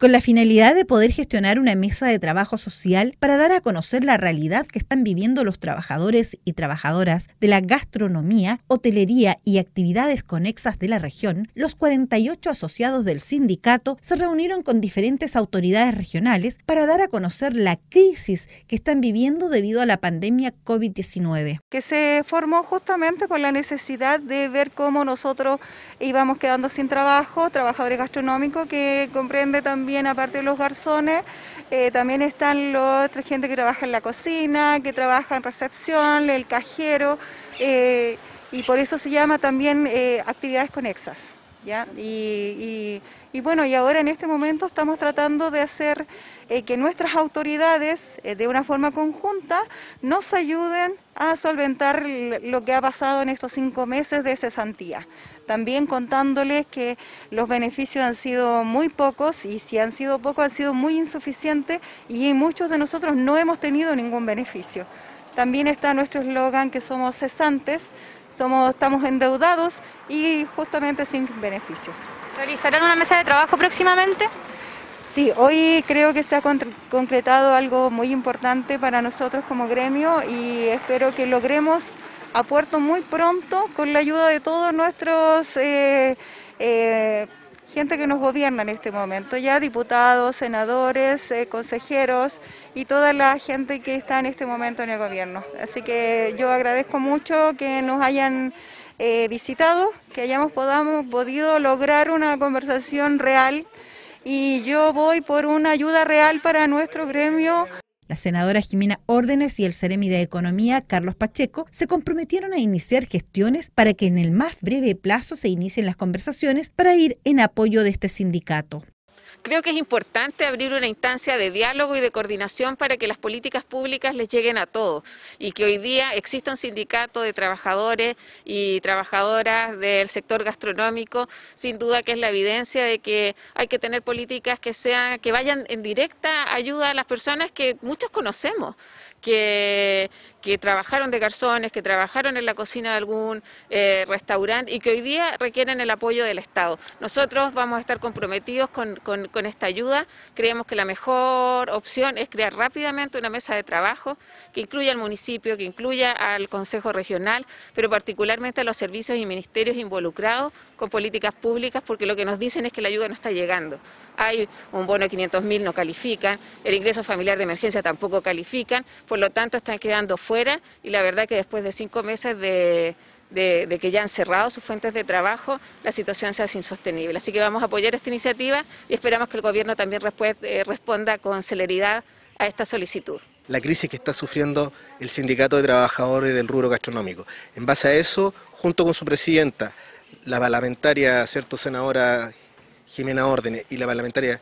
con la finalidad de poder gestionar una mesa de trabajo social para dar a conocer la realidad que están viviendo los trabajadores y trabajadoras de la gastronomía, hotelería y actividades conexas de la región, los 48 asociados del sindicato se reunieron con diferentes autoridades regionales para dar a conocer la crisis que están viviendo debido a la pandemia COVID-19. Que se formó justamente con la necesidad de ver cómo nosotros íbamos quedando sin trabajo, trabajadores gastronómicos que comprende también también, aparte de los garzones, eh, también están la otra gente que trabaja en la cocina, que trabaja en recepción, el cajero, eh, y por eso se llama también eh, actividades conexas. Y, y, bueno, y ahora en este momento estamos tratando de hacer que nuestras autoridades, de una forma conjunta, nos ayuden a solventar lo que ha pasado en estos cinco meses de cesantía. También contándoles que los beneficios han sido muy pocos y si han sido pocos han sido muy insuficientes y muchos de nosotros no hemos tenido ningún beneficio. También está nuestro eslogan que somos cesantes, somos, estamos endeudados y justamente sin beneficios. ¿Realizarán una mesa de trabajo próximamente? Sí, hoy creo que se ha concretado algo muy importante para nosotros como gremio y espero que logremos a puerto muy pronto con la ayuda de todos nuestros eh, eh, gente que nos gobierna en este momento, ya diputados, senadores, eh, consejeros y toda la gente que está en este momento en el gobierno. Así que yo agradezco mucho que nos hayan visitado, que hayamos podamos, podido lograr una conversación real y yo voy por una ayuda real para nuestro gremio la senadora Jimena Órdenes y el Ceremi de Economía, Carlos Pacheco, se comprometieron a iniciar gestiones para que en el más breve plazo se inicien las conversaciones para ir en apoyo de este sindicato. Creo que es importante abrir una instancia de diálogo y de coordinación para que las políticas públicas les lleguen a todos y que hoy día exista un sindicato de trabajadores y trabajadoras del sector gastronómico, sin duda que es la evidencia de que hay que tener políticas que sean que vayan en directa ayuda a las personas que muchos conocemos, que que trabajaron de garzones, que trabajaron en la cocina de algún eh, restaurante y que hoy día requieren el apoyo del Estado. Nosotros vamos a estar comprometidos con, esta ayuda. Creemos que la mejor opción es crear rápidamente una mesa de trabajo que incluya al municipio, que incluya al Consejo Regional, pero particularmente a los servicios y ministerios involucrados con políticas públicas, porque lo que nos dicen es que la ayuda no está llegando. Hay un bono de 500.000, no califican, el ingreso familiar de emergencia tampoco califican, por lo tanto están quedando y la verdad que después de cinco meses de, que ya han cerrado sus fuentes de trabajo, la situación se hace insostenible. Así que vamos a apoyar esta iniciativa y esperamos que el Gobierno también eh, responda con celeridad a esta solicitud. La crisis que está sufriendo el Sindicato de Trabajadores del Rubro Gastronómico. En base a eso, junto con su presidenta, la parlamentaria, cierto, senadora Jimena Órdenes y la parlamentaria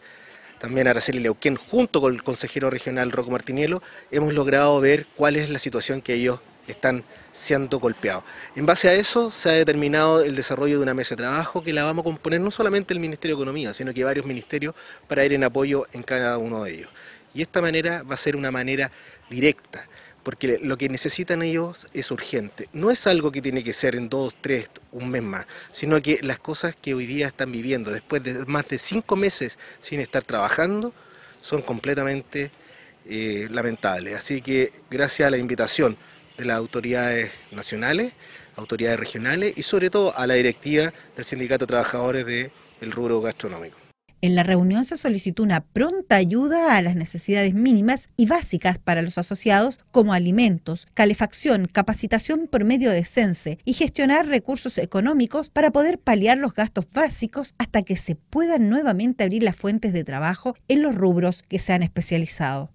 también Araceli Leuquén, junto con el consejero regional Rocco Martinielo, hemos logrado ver cuál es la situación que ellos están siendo golpeados. En base a eso se ha determinado el desarrollo de una mesa de trabajo que la vamos a componer no solamente el Ministerio de Economía, sino que varios ministerios para ir en apoyo en cada uno de ellos. Y esta manera va a ser una manera directa porque lo que necesitan ellos es urgente. No es algo que tiene que ser en dos, tres, un mes más, sino que las cosas que hoy día están viviendo, después de más de cinco meses sin estar trabajando, son completamente eh, lamentables. Así que gracias a la invitación de las autoridades nacionales, autoridades regionales y sobre todo a la directiva del Sindicato de Trabajadores del el rubro gastronómico. En la reunión se solicitó una pronta ayuda a las necesidades mínimas y básicas para los asociados, como alimentos, calefacción, capacitación por medio de CENSE y gestionar recursos económicos para poder paliar los gastos básicos hasta que se puedan nuevamente abrir las fuentes de trabajo en los rubros que se han especializado.